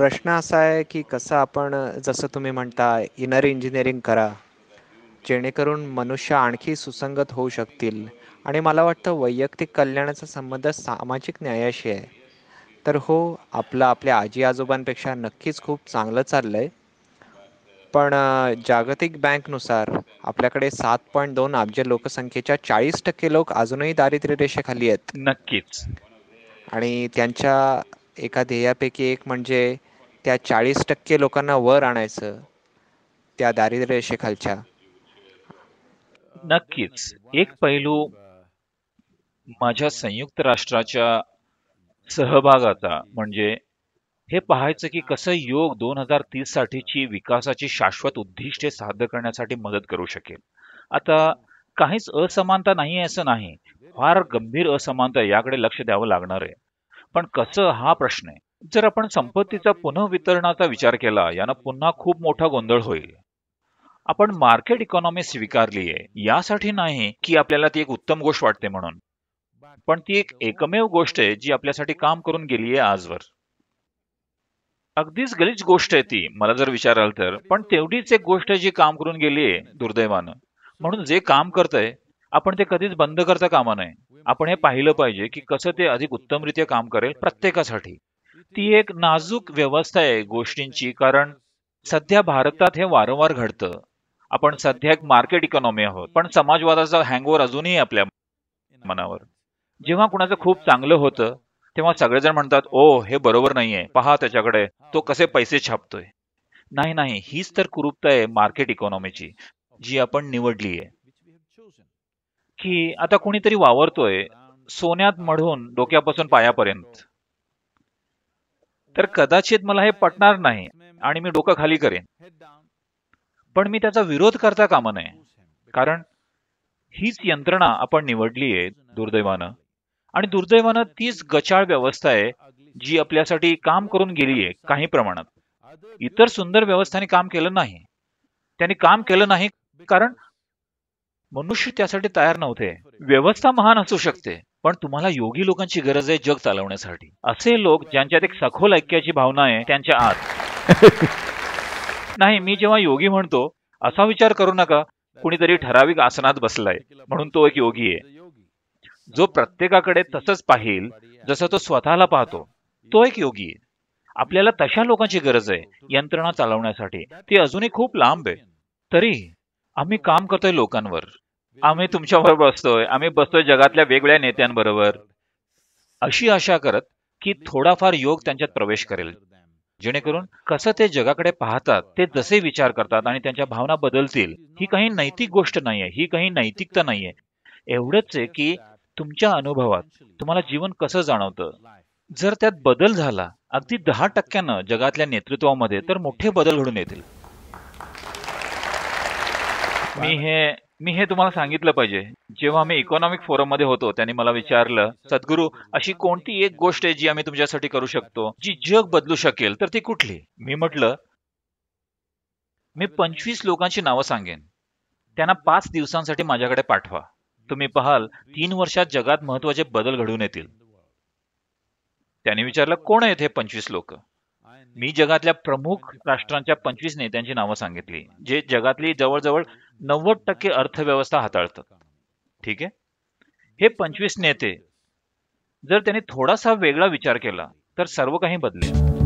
प्रश्न असा आहे की कसं आपण जसं तुम्ही म्हणता इनर इंजिनिअरिंग करा जेणेकरून मनुष्य आणखी सुसंगत होऊ शकतील आणि मला वाटतं वैयक्तिक कल्याणाचा संबंध सामाजिक न्यायाशी आहे तर हो आपलं आपल्या आजी आजोबांपेक्षा नक्कीच खूप चांगलं चाललं आहे पण जागतिक बँकनुसार आपल्याकडे सात पॉईंट दोन अब्ज लोकसंख्येच्या चाळीस टक्के लोक अजूनही दारिद्र्य रेषेखाली आहेत नक्कीच आणि त्यांच्या एका ध्येयापैकी एक म्हणजे त्या चाळीस टक्के लोकांना वर आणायचं त्या रेषेखालच्या नक्कीच एक पैलू माझ्या संयुक्त राष्ट्राच्या सहभागाचा म्हणजे हे पाहायचं की कसं योग दोन हजार तीस साठीची विकासाची शाश्वत उद्दिष्टे साध्य करण्यासाठी मदत करू शकेल आता काहीच असमानता नाही असं नाही फार गंभीर असमानता याकडे लक्ष द्यावं लागणार आहे पण कसं हा प्रश्न आहे जर आपण संपत्तीचा पुनर्वितरणाचा वितरणाचा विचार केला यानं पुन्हा खूप मोठा गोंधळ होईल आपण मार्केट इकॉनॉमी स्वीकारली आहे यासाठी नाही की आपल्याला ती एक उत्तम गोष्ट वाटते म्हणून पण ती एक एकमेव गोष्ट आहे जी आपल्यासाठी काम करून गेली आहे आजवर अगदीच गलीच गोष्ट आहे ती मला जर विचाराल तर पण तेवढीच एक गोष्ट जी काम करून गेली आहे दुर्दैवानं म्हणून जे काम करतंय आपण ते कधीच बंद करता कामा नये आपण हे पाहिलं पाहिजे की कसं ते अधिक उत्तमरित्या काम करेल प्रत्येकासाठी ती एक नाजूक व्यवस्था आहे गोष्टींची कारण सध्या भारतात हे वारंवार घडतं आपण सध्या एक मार्केट इकॉनॉमी आहोत पण समाजवादाचा हँगओवर अजूनही आपल्या मनावर जेव्हा कुणाचं खूप चांगलं होतं तेव्हा सगळेजण म्हणतात ओ हे बरोबर नाहीये पहा त्याच्याकडे तो कसे पैसे छापतोय नाही नाही हीच तर कुरुपता आहे मार्केट इकॉनॉमीची जी आपण निवडली आहे की आता कुणीतरी वावरतोय सोन्यात मढून डोक्यापासून पायापर्यंत तर कदाचित मला हे पटणार नाही आणि मी डोकं खाली करेन पण मी त्याचा विरोध करता काम नये कारण हीच यंत्रणा आपण निवडली आहे दुर्दैवानं आणि दुर्दैवानं तीच गचाळ व्यवस्था आहे जी आपल्यासाठी काम करून गेली आहे काही प्रमाणात इतर सुंदर व्यवस्थाने काम केलं नाही त्यांनी काम केलं नाही कारण मनुष्य त्यासाठी तयार नव्हते व्यवस्था महान असू शकते पण तुम्हाला योगी लोकांची गरज आहे जग चालवण्यासाठी असे लोक ज्यांच्यात एक सखोल ऐक्याची भावना आहे त्यांच्या आत नाही मी जेव्हा योगी म्हणतो असा विचार करू नका कुणीतरी ठराविक आसनात बसलाय म्हणून तो एक योगी आहे जो प्रत्येकाकडे तसंच पाहिल जसं तो स्वतःला पाहतो तो एक योगी आहे आपल्याला तशा लोकांची गरज आहे यंत्रणा चालवण्यासाठी ती अजूनही खूप लांब आहे तरी आम्ही काम करतोय लोकांवर आम्ही बरोबर बसतोय आम्ही बसतोय जगातल्या वेगवेगळ्या नेत्यांबरोबर अशी आशा करत की थोडाफार योग त्यांच्यात प्रवेश करेल जेणेकरून कसं ते जगाकडे पाहतात ते जसे विचार करतात आणि त्यांच्या भावना बदलतील ही काही नैतिक गोष्ट नाहीये ही काही नैतिकता नाहीये एवढंच आहे की तुमच्या अनुभवात तुम्हाला जीवन कसं जाणवतं जर त्यात बदल झाला अगदी दहा टक्क्यानं जगातल्या नेतृत्वामध्ये तर मोठे बदल घडून येतील मी हे मी हे तुम्हाला सांगितलं पाहिजे जेव्हा मी इकॉनॉमिक फोरम मध्ये होतो त्यांनी मला विचारलं सद्गुरू अशी कोणती एक गोष्ट आहे जी आम्ही तुमच्यासाठी करू शकतो जी जग बदलू शकेल तर ती कुठली मी म्हटलं मी पंचवीस लोकांची नावं सांगेन त्यांना पाच दिवसांसाठी माझ्याकडे पाठवा तुम्ही पाहाल तीन वर्षात जगात महत्वाचे बदल घडून येतील त्यांनी विचारलं कोण आहेत हे पंचवीस लोक मी जगातल्या प्रमुख राष्ट्रांच्या पंचवीस नेत्यांची नावं सांगितली जे जगातली जवळजवळ नव्वद टक्के अर्थव्यवस्था हाताळतात ठीक आहे हे पंचवीस नेते जर त्यांनी थोडासा वेगळा विचार केला तर सर्व काही बदले